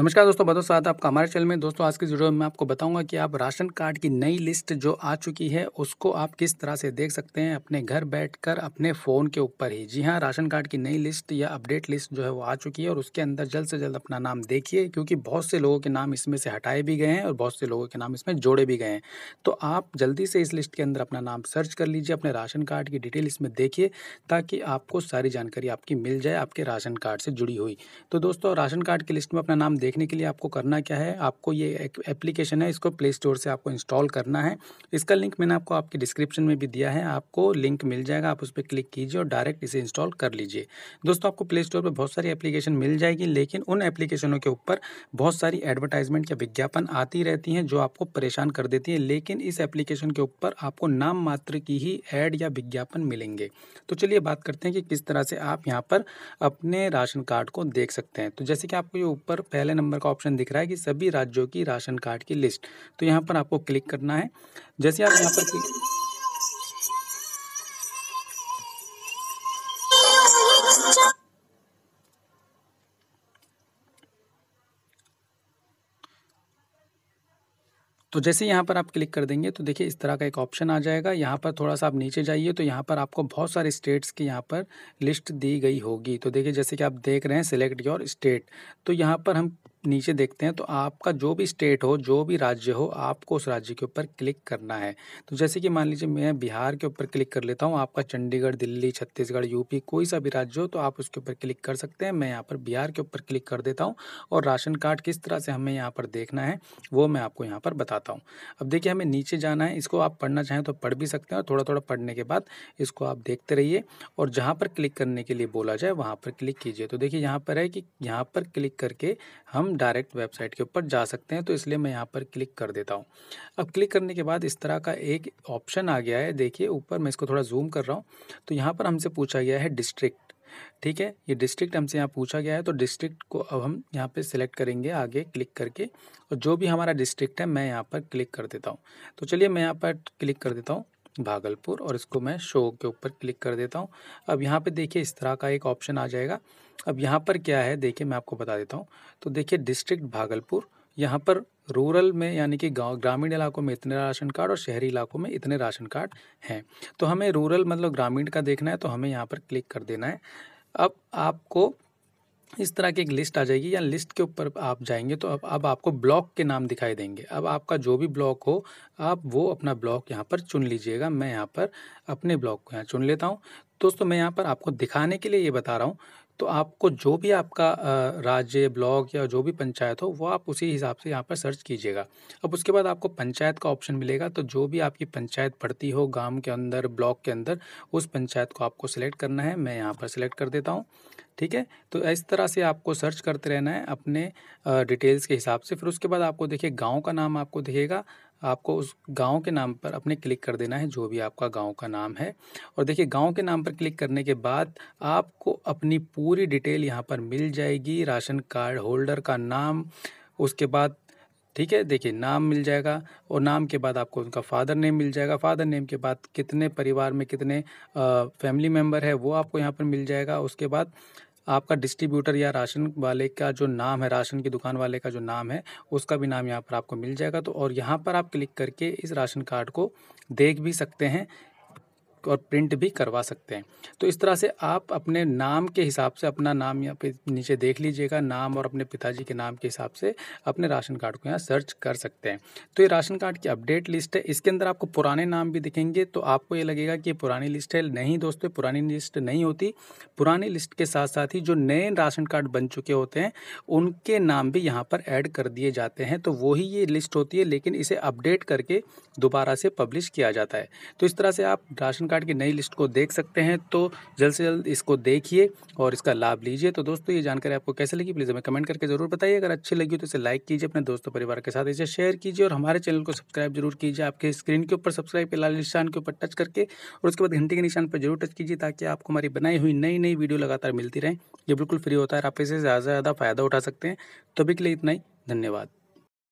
नमस्कार दोस्तों स्वागत है आपका हमारे चैनल में दोस्तों आज की वीडियो में आपको बताऊंगा कि आप राशन कार्ड की नई लिस्ट जो आ चुकी है उसको आप किस तरह से देख सकते हैं अपने घर बैठकर अपने फ़ोन के ऊपर ही जी हाँ राशन कार्ड की नई लिस्ट या अपडेट लिस्ट जो है वो आ चुकी है और उसके अंदर जल्द से जल्द अपना नाम देखिए क्योंकि बहुत से लोगों के नाम इसमें से हटाए भी गए हैं और बहुत से लोगों के नाम इसमें जोड़े भी गए हैं तो आप जल्दी से इस लिस्ट के अंदर अपना नाम सर्च कर लीजिए अपने राशन कार्ड की डिटेल इसमें देखिए ताकि आपको सारी जानकारी आपकी मिल जाए आपके राशन कार्ड से जुड़ी हुई तो दोस्तों राशन कार्ड की लिस्ट में अपना नाम देखने के लिए आपको करना क्या है आपको ये एक एप्लीकेशन है इसको प्ले स्टोर से आपको इंस्टॉल करना है इसका लिंक मैंने आपको आपके डिस्क्रिप्शन में भी दिया है आपको लिंक मिल जाएगा आप उस पर क्लिक कीजिए और डायरेक्ट इसे इंस्टॉल कर लीजिए दोस्तों आपको प्ले स्टोर पर बहुत सारी एप्लीकेशन मिल जाएगी लेकिन उन एप्लीकेशनों के ऊपर बहुत सारी एडवर्टाइजमेंट या विज्ञापन आती रहती हैं जो आपको परेशान कर देती हैं लेकिन इस एप्लीकेशन के ऊपर आपको नाम मात्र की ही एड या विज्ञापन मिलेंगे तो चलिए बात करते हैं कि किस तरह से आप यहाँ पर अपने राशन कार्ड को देख सकते हैं तो जैसे कि आपको ये ऊपर पहले नंबर का ऑप्शन दिख रहा है कि सभी राज्यों की राशन कार्ड की लिस्ट तो यहाँ पर आपको क्लिक करना है जैसे आप यहाँ पर क्लिक तो जैसे यहाँ पर आप क्लिक कर देंगे तो देखिए इस तरह का एक ऑप्शन आ जाएगा यहाँ पर थोड़ा सा आप नीचे जाइए तो यहाँ पर आपको बहुत सारे स्टेट्स की यहाँ पर लिस्ट दी गई होगी तो देखिए जैसे कि आप देख रहे हैं सिलेक्ट योर स्टेट तो यहाँ पर हम नीचे देखते हैं तो आपका जो भी स्टेट हो जो भी राज्य हो आपको उस राज्य के ऊपर क्लिक करना है तो जैसे कि मान लीजिए मैं बिहार के ऊपर क्लिक कर लेता हूँ आपका चंडीगढ़ दिल्ली छत्तीसगढ़ यूपी कोई सा भी राज्य हो तो आप उसके ऊपर क्लिक कर सकते हैं मैं यहाँ पर बिहार के ऊपर क्लिक कर देता हूँ और राशन कार्ड किस तरह से हमें यहाँ पर देखना है वो मैं आपको यहाँ पर बताता हूँ अब देखिए हमें नीचे जाना है इसको आप पढ़ना चाहें तो पढ़ भी सकते हैं और थोड़ा थोड़ा पढ़ने के बाद इसको आप देखते रहिए और जहाँ पर क्लिक करने के लिए बोला जाए वहाँ पर क्लिक कीजिए तो देखिए यहाँ पर है कि यहाँ पर क्लिक करके हम हम डायरेक्ट वेबसाइट के ऊपर जा सकते हैं तो इसलिए मैं यहाँ पर क्लिक कर देता हूँ अब क्लिक करने के बाद इस तरह का एक ऑप्शन आ गया है देखिए ऊपर मैं इसको थोड़ा जूम कर रहा हूँ तो यहाँ पर हमसे पूछा गया है डिस्ट्रिक्ट ठीक है ये डिस्ट्रिक्ट हमसे यहाँ पूछा गया है तो डिस्ट्रिक्ट को अब हम यहाँ पे सिलेक्ट करेंगे आगे क्लिक करके और जो भी हमारा डिस्ट्रिक्ट है मैं यहाँ पर क्लिक कर देता हूँ तो चलिए मैं यहाँ पर क्लिक कर देता हूँ भागलपुर और इसको मैं शो के ऊपर क्लिक कर देता हूँ अब यहाँ पे देखिए इस तरह का एक ऑप्शन आ जाएगा अब यहाँ पर क्या है देखिए मैं आपको बता देता हूँ तो देखिए डिस्ट्रिक्ट भागलपुर यहाँ पर रूरल में यानी कि गाँव ग्रामीण इलाकों में इतने राशन कार्ड और शहरी इलाकों में इतने राशन कार्ड हैं तो हमें रूरल मतलब ग्रामीण का देखना है तो हमें यहाँ पर क्लिक कर देना है अब आपको इस तरह की एक लिस्ट आ जाएगी या लिस्ट के ऊपर आप जाएंगे तो अब अब आपको ब्लॉक के नाम दिखाई देंगे अब आपका जो भी ब्लॉक हो आप वो अपना ब्लॉक यहाँ पर चुन लीजिएगा मैं यहाँ पर अपने ब्लॉक को यहाँ चुन लेता हूँ दोस्तों मैं यहाँ पर आपको दिखाने के लिए ये बता रहा हूँ तो आपको जो भी आपका राज्य ब्लॉक या जो भी पंचायत हो वो आप उसी हिसाब से यहाँ पर सर्च कीजिएगा अब उसके बाद आपको पंचायत का ऑप्शन मिलेगा तो जो भी आपकी पंचायत पड़ती हो गांव के अंदर ब्लॉक के अंदर उस पंचायत को आपको सिलेक्ट करना है मैं यहाँ पर सिलेक्ट कर देता हूँ ठीक है तो इस तरह से आपको सर्च करते रहना है अपने डिटेल्स के हिसाब से फिर उसके बाद आपको देखिए गांव का नाम आपको दिखेगा आपको उस गांव के नाम पर अपने क्लिक कर देना है जो भी आपका गांव का नाम है और देखिए गांव के नाम पर क्लिक करने के बाद आपको अपनी पूरी डिटेल यहाँ पर मिल जाएगी राशन कार्ड होल्डर का नाम उसके बाद ठीक है देखिए नाम मिल जाएगा और नाम के बाद आपको उनका फादर नेम मिल जाएगा फादर नेम के बाद कितने परिवार में कितने आ, फैमिली मेम्बर है वो आपको यहाँ पर मिल जाएगा उसके बाद आपका डिस्ट्रीब्यूटर या राशन वाले का जो नाम है राशन की दुकान वाले का जो नाम है उसका भी नाम यहाँ पर आपको मिल जाएगा तो और यहाँ पर आप क्लिक करके इस राशन कार्ड को देख भी सकते हैं और प्रिंट भी करवा सकते हैं तो इस तरह से आप अपने नाम के हिसाब से अपना नाम यहाँ पे नीचे देख लीजिएगा नाम और अपने पिताजी के नाम के हिसाब से अपने राशन कार्ड को यहाँ सर्च कर सकते हैं तो ये राशन कार्ड की अपडेट लिस्ट है इसके अंदर आपको पुराने नाम भी दिखेंगे तो आपको ये लगेगा कि पुरानी लिस्ट है नहीं दोस्तों पुरानी लिस्ट नहीं होती पुरानी लिस्ट के साथ साथ ही जो नए राशन कार्ड बन चुके होते हैं उनके नाम भी यहाँ पर ऐड कर दिए जाते हैं तो वही ये लिस्ट होती है लेकिन इसे अपडेट करके दोबारा से पब्लिश किया जाता है तो इस तरह से आप राशन कार्ड की नई लिस्ट को देख सकते हैं तो जल्द से जल्द इसको देखिए और इसका लाभ लीजिए तो दोस्तों ये जानकारी आपको कैसे लगी प्लीज़ हमें कमेंट करके ज़रूर बताइए अगर अच्छी लगी तो इसे लाइक कीजिए अपने दोस्तों परिवार के साथ इसे शेयर कीजिए और हमारे चैनल को सब्सक्राइब जरूर कीजिए आपके स्क्रीन के ऊपर सब्सक्राइब के लाल निशान के ऊपर टच करके और उसके बाद घंटे के निशान पर जरूर टच कीजिए ताकि आपको हमारी बनाई हुई नई नई वीडियो लगातार मिलती रहे ये बिल्कुल फ्री होता है आप इसे ज़्यादा से ज़्यादा फ़ायदा उठा सकते हैं तो अभी के लिए इतना ही धन्यवाद